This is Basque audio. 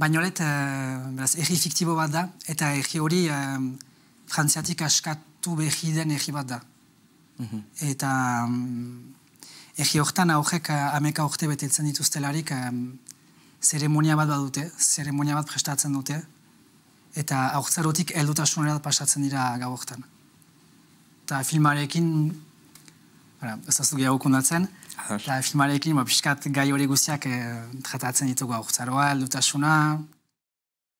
Baina uh, erri fiktibo bat da, eta erri hori uh, frantziatik askatu behi den erri bat da. Mm -hmm. Eta erri hortan ameka eh, urte betetzen dituztelarik um, zeremonia bat bat dute, zeremonia bat prestatzen dute, eta aurtzarotik eldutasunerat pasatzen dira gau hortan. Eta filmarekin Ez duzu gehiago konduatzen, eta filmarekin bapiskat gai hori guztiak eh, tratatzen ditugu aurtzaroa, duela,